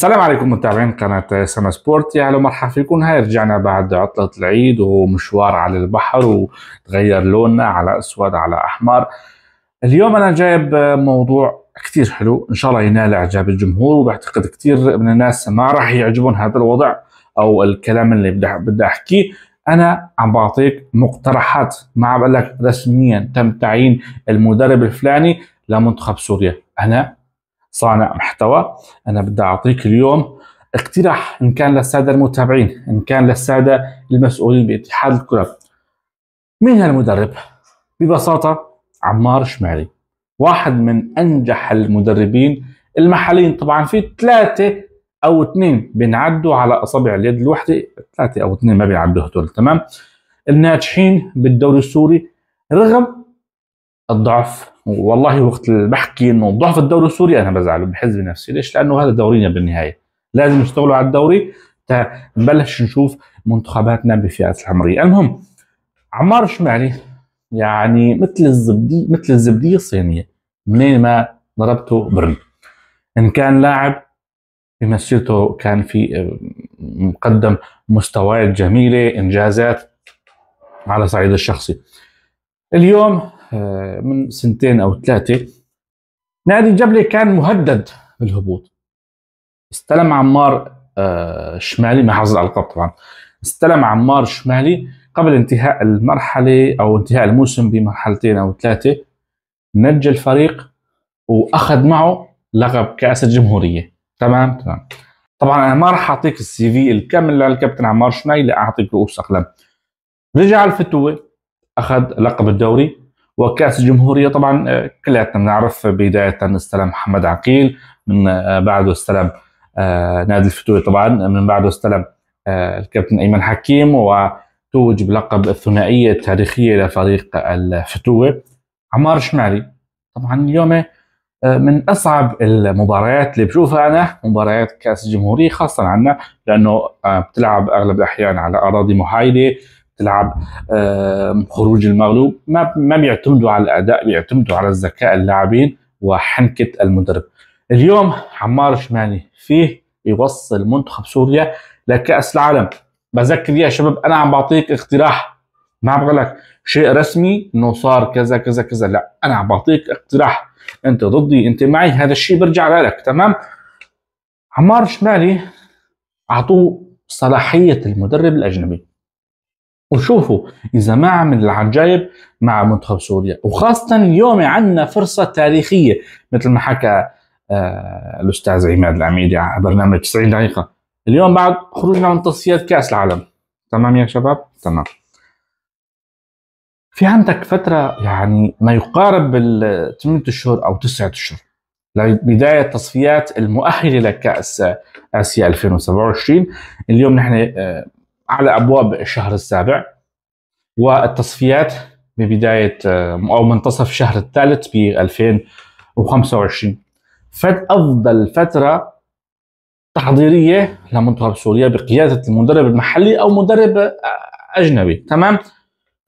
السلام عليكم متابعين قناة سما سبورت يا هلا ومرحبا فيكم هاي رجعنا بعد عطلة العيد ومشوار على البحر وتغير لوننا على أسود على أحمر اليوم أنا جايب موضوع كثير حلو إن شاء الله ينال إعجاب الجمهور وبعتقد كثير من الناس ما راح يعجبهم هذا الوضع أو الكلام اللي بدي أحكيه انا عم بعطيك مقترحات ما عم بقول لك رسميا تم تعيين المدرب الفلاني لمنتخب سوريا انا صانع محتوى انا بدي اعطيك اليوم اقتراح ان كان للساده المتابعين ان كان للساده المسؤولين باتحاد الكره مين هالمدرب ببساطه عمار شمالي واحد من انجح المدربين المحليين طبعا في ثلاثه او اثنين بنعدوا على اصابع اليد الوحده ثلاثه او اثنين ما بينعدوا هدول تمام الناجحين بالدوري السوري رغم الضعف والله وقت بحكي انه ضعف الدوري السوري انا بزعل بحز بنفسي ليش؟ لانه هذا دورينا بالنهايه لازم نشتغلوا على الدوري نبلش نشوف منتخباتنا بفئات العمريه المهم عمار شمالي يعني مثل الزبدي مثل الزبديه الصينيه منين ما ضربته برن ان كان لاعب بمسيرته كان في آه، مقدم مستويات جميله انجازات على صعيد الشخصي اليوم آه، من سنتين او ثلاثه نادي جبلي كان مهدد بالهبوط استلم عمار آه، شمالي ما حافظ على القب طبعا استلم عمار شمالي قبل انتهاء المرحله او انتهاء الموسم بمرحلتين او ثلاثه نجى الفريق واخذ معه لقب كاس الجمهوريه تمام تمام طبعا انا ما راح اعطيك السي في الكامل للكابتن عمار شمالي لا اعطيك رؤوس اقلام رجع الفتوه اخذ لقب الدوري وكأس الجمهورية طبعا آه، كلياتنا بنعرف بداية استلم محمد عقيل من آه، بعده استلم آه، نادي الفتوي طبعا من بعده استلم الكابتن أيمن حكيم وتوج بلقب الثنائية التاريخية لفريق الفتوي عمار شمالي طبعا اليوم من أصعب المباريات اللي بشوفها أنا مباريات كأس الجمهورية خاصة عنا لأنه بتلعب أغلب الأحيان على أراضي محايدة تلعب خروج المغلوب ما ما بيعتمدوا على الاداء بيعتمدوا على ذكاء اللاعبين وحنكه المدرب اليوم عمار شماني فيه يوصل منتخب سوريا لكاس العالم بذكر يا شباب انا عم بعطيك اقتراح ما عم بقول لك شيء رسمي انه صار كذا كذا كذا لا انا عم بعطيك اقتراح انت ضدي انت معي هذا الشيء برجع لك تمام عمار شمالي اعطوه صلاحيه المدرب الاجنبي وشوفوا اذا ما عمل العجائب مع منتخب سوريا وخاصه اليوم عندنا فرصه تاريخيه مثل ما حكى آه، الاستاذ عماد العميدي على برنامج 90 دقيقه اليوم بعد خروجنا من تصفيات كاس العالم تمام يا شباب تمام في عندك فترة يعني ما يقارب ال 8 اشهر او 9 اشهر لبداية تصفيات المؤهلة لكأس اسيا 2027 اليوم نحن آه، على ابواب الشهر السابع والتصفيات ببدايه آه، او منتصف الشهر الثالث ب 2025 فد افضل فتره تحضيريه لمنتخب سوريا بقياده المدرب المحلي او مدرب آه، اجنبي تمام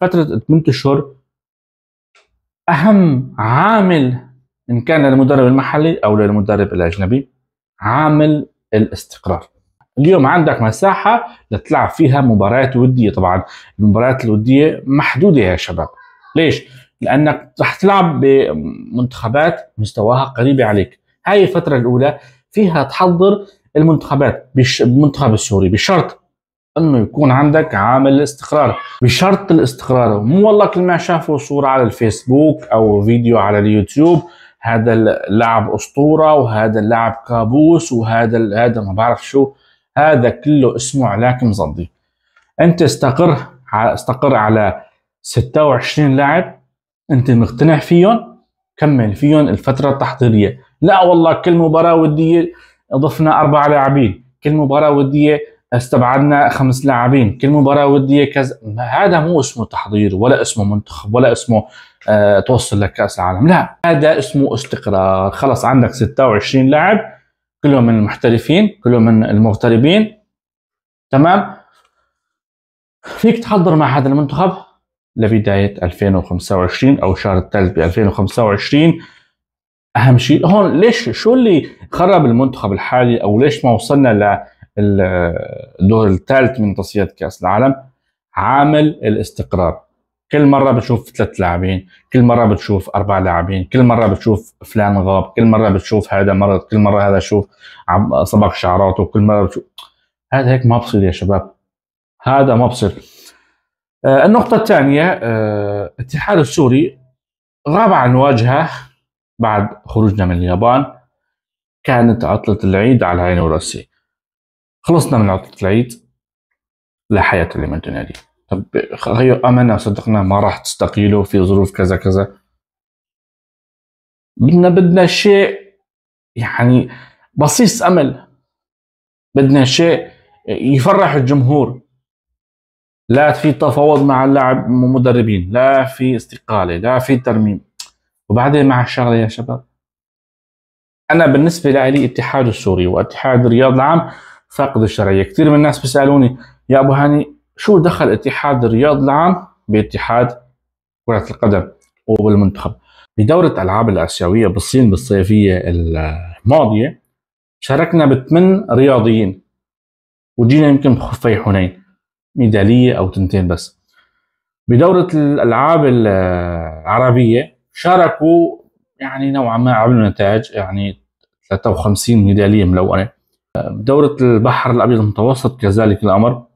فتره 8 اشهر اهم عامل ان كان للمدرب المحلي او للمدرب الاجنبي عامل الاستقرار اليوم عندك مساحة لتلعب فيها مباريات ودية طبعا المباريات الودية محدودة يا شباب ليش؟ لأنك رح تلعب بمنتخبات مستواها قريبة عليك هاي الفترة الأولى فيها تحضر المنتخبات بالمنتخب السوري بشرط انه يكون عندك عامل استقرار بشرط الاستقرار مو والله كل ما شافوا صورة على الفيسبوك او فيديو على اليوتيوب هذا اللاعب اسطورة وهذا اللاعب كابوس وهذا هذا ما بعرف شو هذا كله اسمه علاك مصدي انت استقر استقر على 26 لاعب انت مقتنع فيهم كمل فيهم الفتره التحضيريه لا والله كل مباراه وديه ضفنا اربع لاعبين كل مباراه وديه استبعدنا خمس لاعبين كل مباراه وديه كذا هذا مو اسمه تحضير ولا اسمه منتخب ولا اسمه آه توصل لكاس العالم لا هذا اسمه استقرار خلص عندك 26 لاعب كلهم من المحترفين كلهم من المغتربين تمام فيك تحضر مع هذا المنتخب لبداية 2025 أو شهر الثالث ب 2025 أهم شيء هون ليش شو اللي خرب المنتخب الحالي أو ليش ما وصلنا للدور الثالث من تصفيات كأس العالم عامل الاستقرار كل مره بتشوف ثلاث لاعبين كل مره بتشوف اربع لاعبين كل مره بتشوف فلان غاب كل مره بتشوف هذا مرض كل مره هذا شوف عم صبغ شعراته كل مره بتشوف هذا هيك ما بصير يا شباب هذا ما بصير آه النقطه الثانيه آه الاتحاد السوري غاب عن واجهه بعد خروجنا من اليابان كانت عطلة العيد على عيني وراسي خلصنا من عطلة العيد لا حياة لمن تنادي طب غير امانه صدقنا ما راح تستقيله في ظروف كذا كذا بدنا بدنا شيء يعني بصيص امل بدنا شيء يفرح الجمهور لا في تفاوض مع اللاعب مدربين لا في استقاله لا في ترميم وبعدين مع الشغله يا شباب انا بالنسبه لي اتحاد السوري واتحاد الرياض العام فاقد الشرعيه كثير من الناس بيسالوني يا ابو هاني شو دخل اتحاد الرياض العام باتحاد كرة القدم وبالمنتخب بدورة الألعاب الآسيوية بالصين بالصيفية الماضية شاركنا بثمان رياضيين وجينا يمكن بخفي حنين ميدالية أو تنتين بس بدورة الألعاب العربية شاركوا يعني نوعا ما عملوا نتائج يعني 53 ميدالية ملونة دورة البحر الأبيض المتوسط كذلك الأمر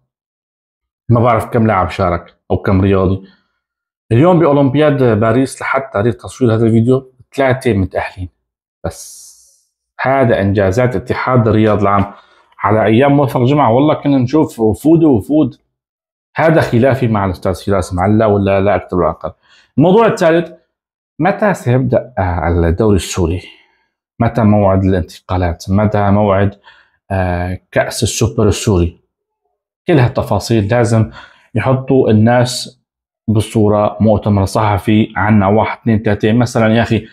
ما بعرف كم لاعب شارك او كم رياضي اليوم باولمبياد باريس لحد تاريخ تصوير هذا الفيديو ثلاثه متاهلين بس هذا انجازات اتحاد الرياض العام على ايام موفق جمعه والله كنا نشوف وفود وفود هذا خلافي مع الاستاذ فراس معلا ولا لا اكثر ولا اقل الموضوع الثالث متى سيبدا الدوري السوري متى موعد الانتقالات متى موعد آه، كاس السوبر السوري كل هالتفاصيل لازم يحطوا الناس بالصورة مؤتمر صحفي عنا واحد اثنين ثلاثة مثلا يا أخي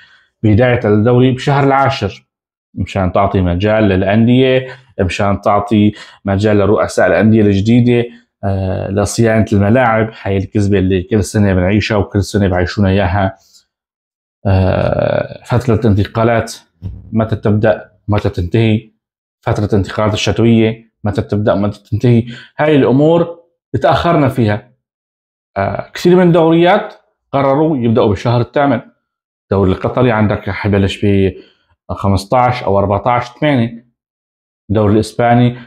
بداية الدوري بشهر العاشر مشان تعطي مجال للأندية مشان تعطي مجال لرؤساء الأندية الجديدة آه لصيانة الملاعب هاي الكذبة اللي كل سنة بنعيشها وكل سنة بعيشونا إياها آه فترة الانتقالات متى تبدأ متى تنتهي فترة الانتقالات الشتوية متى تبدا متى تنتهي هاي الامور تاخرنا فيها آه، كثير من الدوريات قرروا يبداوا بالشهر الثامن الدوري القطري عندك حيبلش ب 15 او 14 8 الدوري الاسباني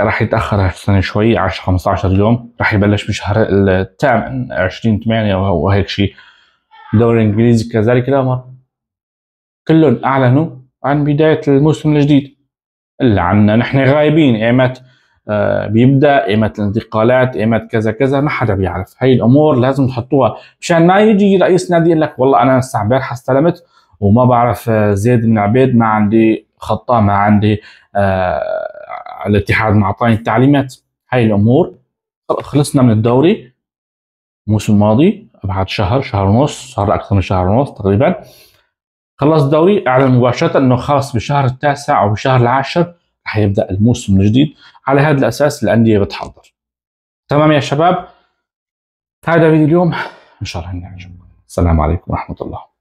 راح يتاخر هالسنه شوي 10 15 يوم راح يبلش بشهر الثامن 20 8 وهيك شيء الدوري الانجليزي كذلك الامر كلهم اعلنوا عن بدايه الموسم الجديد اللي عنا نحن غايبين ايمت آه، بيبدا ايمت الانتقالات ايمت كذا كذا ما حدا بيعرف هي الامور لازم تحطوها مشان ما يجي رئيس نادي يقول لك والله انا لسه امبارح استلمت وما بعرف آه، زيد بن عبيد ما عندي خطه ما عندي آه الاتحاد ما اعطاني التعليمات هاي الامور خلصنا من الدوري الموسم الماضي بعد شهر شهر ونص صار اكثر من شهر ونص تقريبا خلص الدوري اعلن مباشره انه خلص بالشهر التاسع او بالشهر العاشر رح يبدا الموسم الجديد على هذا الاساس الانديه بتحضر تمام يا شباب هذا فيديو اليوم ان شاء الله يعجبكم السلام عليكم ورحمه الله